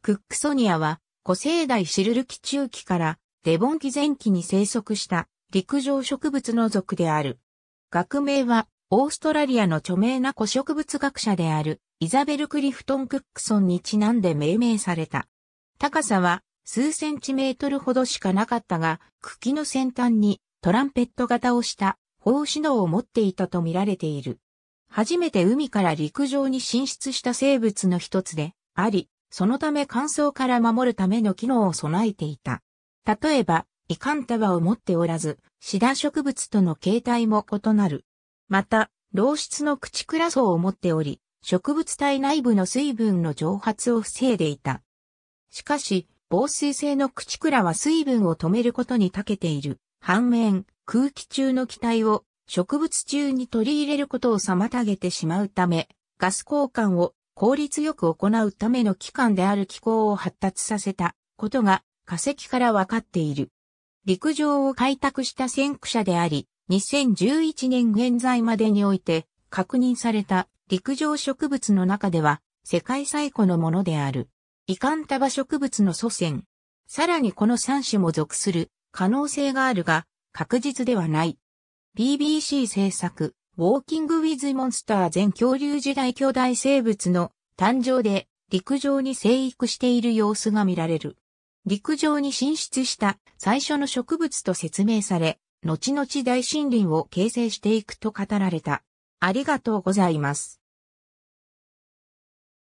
クックソニアは古生代シルル期中期からデボン紀前期に生息した陸上植物の属である。学名はオーストラリアの著名な古植物学者であるイザベル・クリフトン・クックソンにちなんで命名された。高さは数センチメートルほどしかなかったが、茎の先端にトランペット型をした胞子脳を持っていたと見られている。初めて海から陸上に進出した生物の一つであり、そのため乾燥から守るための機能を備えていた。例えば、イカンタバを持っておらず、シダ植物との形態も異なる。また、漏出の口クラ層を持っており、植物体内部の水分の蒸発を防いでいた。しかし、防水性の口クラは水分を止めることに長けている。反面、空気中の気体を植物中に取り入れることを妨げてしまうため、ガス交換を効率よく行うための機関である機構を発達させたことが化石から分かっている。陸上を開拓した先駆者であり、2011年現在までにおいて確認された陸上植物の中では世界最古のものである。遺憾束植物の祖先。さらにこの3種も属する可能性があるが確実ではない。BBC 制作。ウォーキング・ウィズ・モンスター全恐竜時代巨大生物の誕生で陸上に生育している様子が見られる。陸上に進出した最初の植物と説明され、後々大森林を形成していくと語られた。ありがとうございます。